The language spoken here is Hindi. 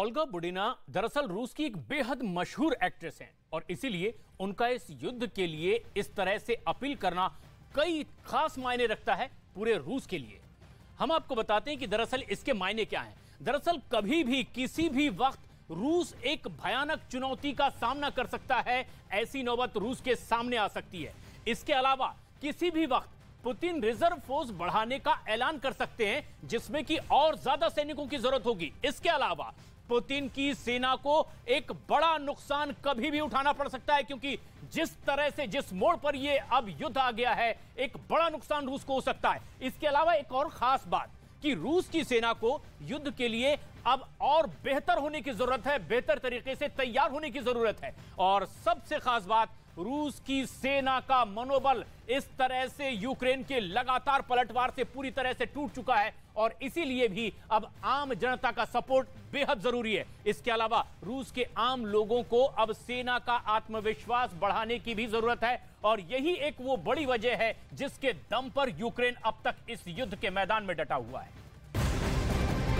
ओल्गा बुडिना दरअसल रूस की एक बेहद मशहूर एक्ट्रेस हैं और इसीलिए उनका इस युद्ध के लिए इस तरह से अपील करना कई खास मायने रखता है पूरे रूस के लिए हम आपको बताते हैं कि दरअसल इसके मायने क्या हैं दरअसल कभी भी किसी भी वक्त रूस एक भयानक चुनौती का सामना कर सकता है ऐसी नौबत रूस के सामने आ सकती है इसके अलावा किसी भी वक्त पुतिन रिजर्व फोर्स बढ़ाने का ऐलान कर सकते हैं जिसमें कि और ज्यादा सैनिकों की जरूरत होगी इसके अलावा पुतिन की सेना को एक बड़ा नुकसान कभी भी उठाना पड़ सकता है क्योंकि जिस तरह से जिस मोड़ पर यह अब युद्ध आ गया है एक बड़ा नुकसान रूस को हो सकता है इसके अलावा एक और खास बात कि रूस की सेना को युद्ध के लिए अब और बेहतर होने की जरूरत है बेहतर तरीके से तैयार होने की जरूरत है और सबसे खास बात रूस की सेना का मनोबल इस तरह से यूक्रेन के लगातार पलटवार से पूरी तरह से टूट चुका है और इसीलिए भी अब आम जनता का सपोर्ट बेहद जरूरी है इसके अलावा रूस के आम लोगों को अब सेना का आत्मविश्वास बढ़ाने की भी जरूरत है और यही एक वो बड़ी वजह है जिसके दम पर यूक्रेन अब तक इस युद्ध के मैदान में डटा हुआ है